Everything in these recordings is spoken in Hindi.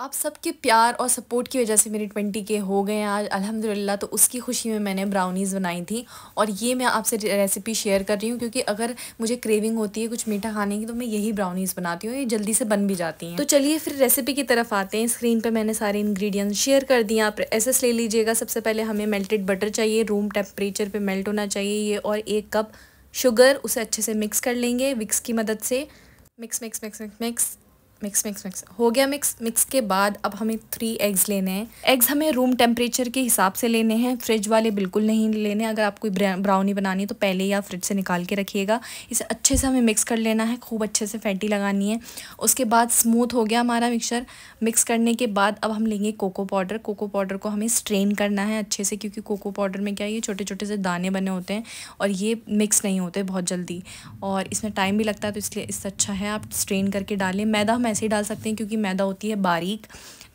आप सबके प्यार और सपोर्ट की वजह से मेरे ट्वेंटी के हो गए हैं आज अल्हम्दुलिल्लाह तो उसकी खुशी में मैंने ब्राउनीज़ बनाई थी और ये मैं आपसे रेसिपी शेयर कर रही हूँ क्योंकि अगर मुझे क्रेविंग होती है कुछ मीठा खाने की तो मैं यही ब्राउनीज़ बनाती हूँ ये जल्दी से बन भी जाती हैं तो चलिए फिर रेसिपी की तरफ आते हैं स्क्रीन पर मैंने सारे इन्ग्रीडियंट शेयर कर दिए आप एसेस ले लीजिएगा सबसे पहले हमें मेल्टेड बटर चाहिए रूम टेम्परेचर पर मेल्ट होना चाहिए ये और एक कप शुगर उसे अच्छे से मिक्स कर लेंगे विक्स की मदद से mix mix mix mix mix mix mix mix हो गया मिक्स मिक्स के बाद अब हमें थ्री एग्स लेने हैं एग्स हमें रूम टेम्परेचर के हिसाब से लेने हैं फ्रिज वाले बिल्कुल नहीं लेने अगर आपको ब्राउनी बनानी है तो पहले ही आप फ्रिज से निकाल के रखिएगा इसे अच्छे से हमें मिक्स कर लेना है खूब अच्छे से फैटी लगानी है उसके बाद स्मूथ हो गया हमारा मिक्सर मिक्स करने के बाद अब हम लेंगे कोको पाउडर कोको पाउडर को हमें स्ट्रेन करना है अच्छे से क्योंकि कोको पाउडर में क्या ये छोटे छोटे से दाने बने होते हैं और ये मिक्स नहीं होते बहुत जल्दी और इसमें टाइम भी लगता है तो इसलिए इससे अच्छा है आप स्ट्रेन करके डालें मैदा ऐसे ही डाल सकते हैं क्योंकि मैदा होती है बारीक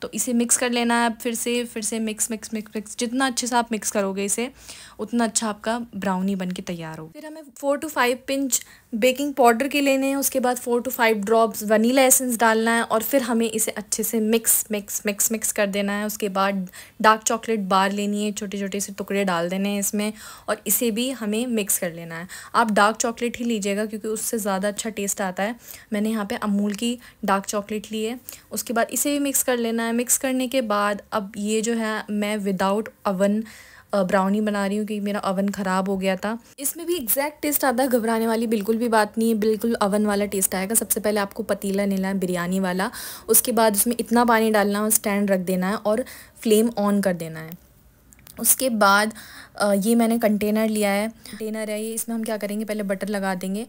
तो इसे मिक्स कर लेना है आप फिर से फिर से मिक्स मिक्स मिक्स मिक्स जितना अच्छे से आप मिक्स करोगे इसे उतना अच्छा आपका ब्राउनी बन के तैयार हो फिर हमें four two five pinch baking powder के लेने हैं उसके बाद four two five drops vanilla essence डालना है और फिर हमें इसे अच्छे से मिक्स मिक्स मिक्स मिक्स कर देना है उसके बाद डार्क चॉकलेट बार लेनी है छोटे छोटे से टुकड़े डाल देने हैं इसमें और इसे भी हमें मिक्स कर लेना है आप डार्क चॉकलेट ही लीजिएगा क्योंकि उससे ज़्यादा अच्छा टेस्ट आता है मैंने यहाँ पर अमूल की डार्क चॉकलेट ली है उसके बाद इसे भी मिक्स कर लेना है मिक्स करने के बाद अब ये जो है मैं विदाउट अवन ब्राउनी बना रही हूँ क्योंकि मेरा अवन ख़राब हो गया था इसमें भी एग्जैक्ट टेस्ट आता है घबराने वाली बिल्कुल भी बात नहीं है बिल्कुल अवन वाला टेस्ट आएगा सबसे पहले आपको पतीला लेना है बिरयानी वाला उसके बाद उसमें इतना पानी डालना है स्टैंड रख देना है और फ्लेम ऑन कर देना है उसके बाद ये मैंने कंटेनर लिया है कंटेनर है ये इसमें हम क्या करेंगे पहले बटर लगा देंगे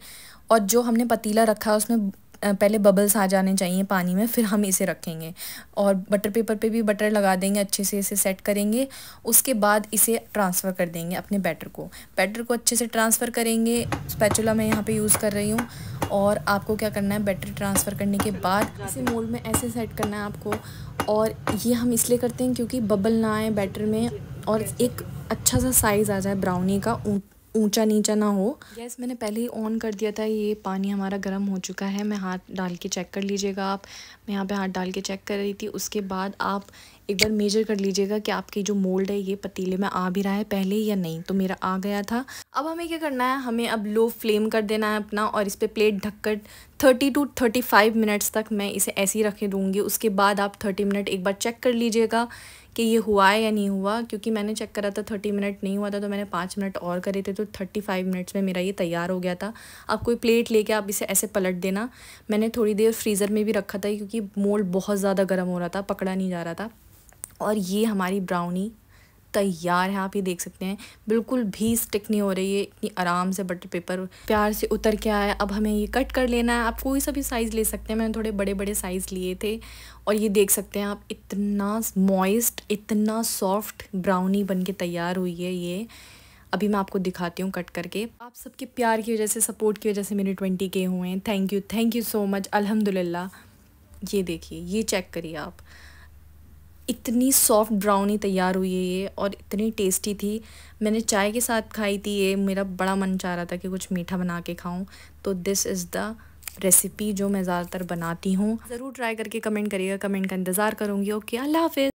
और जो हमने पतीला रखा है उसमें पहले बबल्स आ जाने चाहिए पानी में फिर हम इसे रखेंगे और बटर पेपर पे भी बटर लगा देंगे अच्छे से इसे सेट करेंगे उसके बाद इसे ट्रांसफ़र कर देंगे अपने बैटर को बैटर को अच्छे से ट्रांसफ़र करेंगे स्पैचुला मैं यहाँ पे यूज़ कर रही हूँ और आपको क्या करना है बैटर ट्रांसफ़र करने के बाद इसे मोल्ड में ऐसे सेट करना है आपको और ये हम इसलिए करते हैं क्योंकि बबल ना आए बैटर में और एक अच्छा सा साइज़ आ जाए ब्राउनी का ऊँट ऊंचा नीचा ना हो गैस yes, मैंने पहले ही ऑन कर दिया था ये पानी हमारा गर्म हो चुका है मैं हाथ डाल के चेक कर लीजिएगा आप मैं यहाँ पे हाथ डाल के चेक कर रही थी उसके बाद आप एक बार मेजर कर लीजिएगा कि आपके जो मोल्ड है ये पतीले में आ भी रहा है पहले या नहीं तो मेरा आ गया था अब हमें क्या करना है हमें अब लो फ्लेम कर देना है अपना और इस पर प्लेट ढककर thirty two thirty five minutes तक मैं इसे ऐसे ही रखे दूँगी उसके बाद आप थर्टी मिनट एक बार चेक कर लीजिएगा कि ये हुआ है या नहीं हुआ क्योंकि मैंने चेक करा था थर्टी मिनट नहीं हुआ था तो मैंने पाँच मिनट और करे थे तो थर्टी फाइव मिनट्स में मेरा ये तैयार हो गया था अब कोई प्लेट लेके आप इसे ऐसे पलट देना मैंने थोड़ी देर फ्रीज़र में भी रखा था क्योंकि मोल्ड बहुत ज़्यादा गर्म हो रहा था पकड़ा नहीं जा रहा था और ये हमारी ब्राउनी तैयार है आप ये देख सकते हैं बिल्कुल भी स्टिक नहीं हो रही है इतनी आराम से बटर पेपर प्यार से उतर के आया अब हमें ये कट कर लेना है आप कोई सा भी साइज़ ले सकते हैं मैंने थोड़े बड़े बड़े साइज़ लिए थे और ये देख सकते हैं आप इतना मॉइस्ट इतना सॉफ्ट ब्राउनी बन के तैयार हुई है ये अभी मैं आपको दिखाती हूँ कट करके आप सबके प्यार की वजह से सपोर्ट की वजह से मेरे ट्वेंटी के हुए हैं thank you thank you so much अल्हम्दुलिल्लाह ये देखिए ये चेक करिए आप इतनी सॉफ्ट ब्राउनी तैयार हुई है ये और इतनी टेस्टी थी मैंने चाय के साथ खाई थी ये मेरा बड़ा मन चाह रहा था कि कुछ मीठा बना के खाऊं तो दिस इज़ द रेसिपी जो मैं ज़्यादातर बनाती हूँ ज़रूर ट्राई करके कमेंट करिएगा कमेंट का इंतज़ार करूँगी ओके अल्लाह हाफिज़